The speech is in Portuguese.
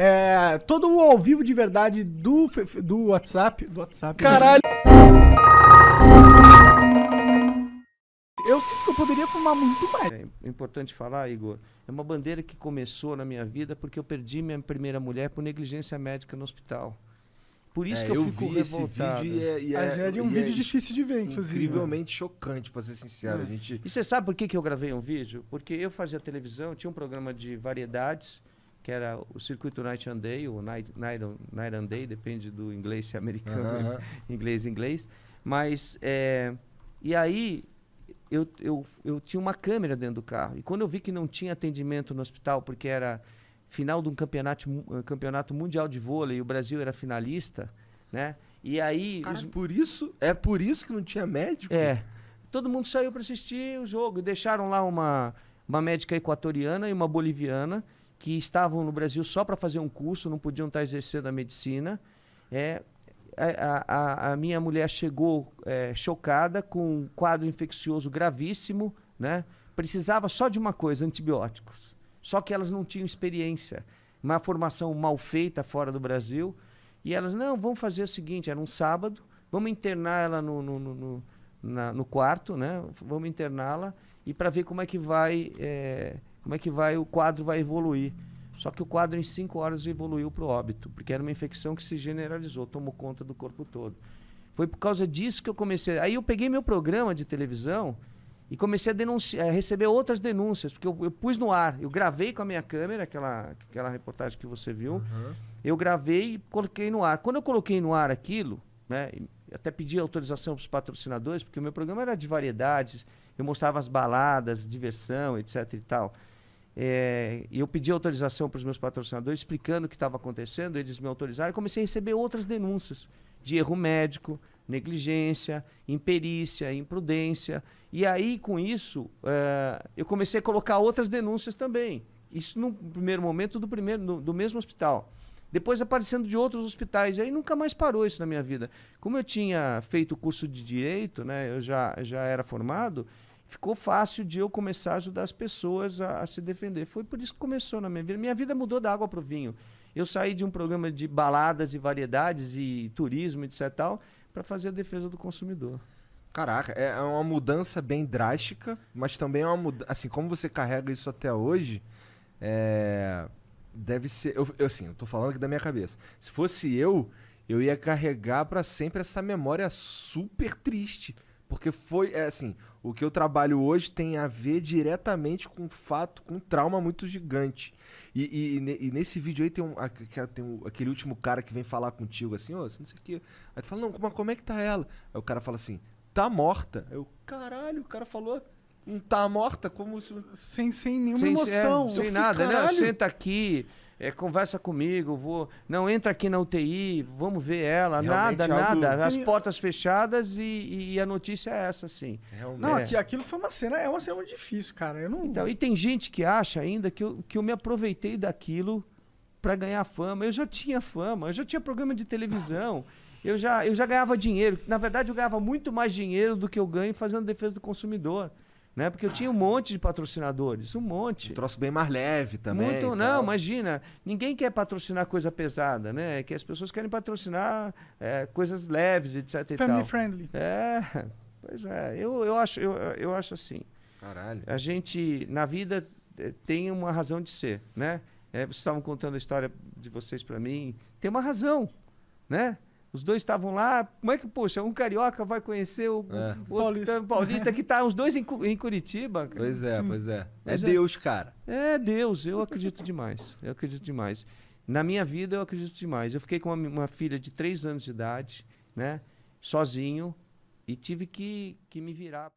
É, todo o ao vivo de verdade do, do WhatsApp. Do WhatsApp. Né? Caralho! Eu sinto que eu poderia fumar muito mais. É importante falar, Igor. É uma bandeira que começou na minha vida porque eu perdi minha primeira mulher por negligência médica no hospital. Por isso é, que eu, eu fico vi esse vídeo e é, e é, é um é vídeo é difícil de ver, inclusive. Incrivelmente chocante, para ser sincero. É. A gente... E você sabe por que, que eu gravei um vídeo? Porque eu fazia televisão, tinha um programa de variedades que era o circuito Night and Day, ou Night, Night, Night and Day, depende do inglês é americano, uhum. inglês, inglês. Mas, é, e aí, eu, eu, eu tinha uma câmera dentro do carro. E quando eu vi que não tinha atendimento no hospital, porque era final de um campeonato, eh, campeonato mundial de vôlei, e o Brasil era finalista, né? E aí... Cara, os... É por isso, é por isso que não tinha médico? É. Todo mundo saiu para assistir o jogo. E deixaram lá uma, uma médica equatoriana e uma boliviana que estavam no Brasil só para fazer um curso, não podiam estar tá exercendo a medicina. É, a, a, a minha mulher chegou é, chocada com um quadro infeccioso gravíssimo, né? precisava só de uma coisa, antibióticos. Só que elas não tinham experiência, uma formação mal feita fora do Brasil. E elas, não, vamos fazer o seguinte, era um sábado, vamos internar ela no, no, no, no, na, no quarto, né? vamos interná-la e para ver como é que vai... É, como é que vai o quadro vai evoluir. Só que o quadro em cinco horas evoluiu para o óbito, porque era uma infecção que se generalizou, tomou conta do corpo todo. Foi por causa disso que eu comecei. Aí eu peguei meu programa de televisão e comecei a, denunciar, a eh, receber outras denúncias, porque eu, eu, pus no ar. Eu gravei com a minha câmera, aquela, aquela reportagem que você viu. Uhum. Eu gravei e coloquei no ar. Quando eu coloquei no ar aquilo, né, até pedi autorização para os patrocinadores, porque o meu programa era de variedades, eu mostrava as baladas, diversão, etc e tal. É, eu pedi autorização para os meus patrocinadores, explicando o que estava acontecendo, eles me autorizaram e comecei a receber outras denúncias de erro médico, negligência, imperícia, imprudência. E aí, com isso, é, eu comecei a colocar outras denúncias também. Isso no primeiro momento do, primeiro, do, do mesmo hospital depois aparecendo de outros hospitais. E aí nunca mais parou isso na minha vida. Como eu tinha feito o curso de direito, né, eu já, já era formado, ficou fácil de eu começar a ajudar as pessoas a, a, se defender. Foi por isso que começou na minha vida. Minha vida mudou da água para o vinho. Eu saí de um programa de baladas e variedades e turismo, etc. para fazer a defesa do consumidor. Caraca, é, é uma mudança bem drástica, mas também é uma mudança. Assim, como você carrega isso até hoje, é... deve ser. Eu, eu, assim, eu tô falando aqui da minha cabeça. Se fosse eu, eu ia carregar para sempre essa memória super triste porque foi, é assim, o que eu trabalho hoje tem a ver diretamente com um fato, com um trauma muito gigante. E, e, e nesse vídeo aí tem, um, é, tem um, aquele último cara que vem falar contigo assim, ô, oh, não sei o quê. Aí tu fala, não, como, é, como é que tá ela? Aí o cara fala assim, tá morta. Eu, caralho, o cara falou, não tá morta? Como se... Sem, sem nenhuma sem, é, emoção. É, sem nada, né? Senta aqui é, conversa comigo, vou. Não, entra aqui na UTI, vamos ver ela. Realmente nada, é nada. As portas fechadas e, e, a notícia é essa, sim Realmente. Não, é. aqui, aquilo foi uma cena, é uma cena difícil, cara. Eu não... Então, e tem gente que acha ainda que eu, que eu me aproveitei daquilo para ganhar fama. Eu já tinha fama, eu já tinha programa de televisão. Eu já, eu já ganhava dinheiro. Na verdade, eu ganhava muito mais dinheiro do que eu ganho fazendo defesa do consumidor né? Porque eu tinha um monte de patrocinadores, um monte. Um troço bem mais leve também. Muito, não, imagina. Ninguém quer patrocinar coisa pesada, né? É que as pessoas querem patrocinar é, coisas leves, etc. Family friendly. É, pois é. Eu, eu, acho, eu, eu acho assim. Caralho. A gente, na vida, é, tem uma razão de ser, né? É, vocês estavam contando a história de vocês para mim. Tem uma razão, né? Os dois estavam lá. Como é que, poxa, um carioca vai conhecer o, é. o outro tá- paulista. paulista. que tá os dois em, em Curitiba? Cara. Pois é, pois é. Pois é, é Deus, cara. É Deus, eu acredito demais. Eu acredito demais. Na minha vida, eu acredito demais. Eu fiquei com uma, uma filha de três anos de idade, né? Sozinho, e tive que, que me virar.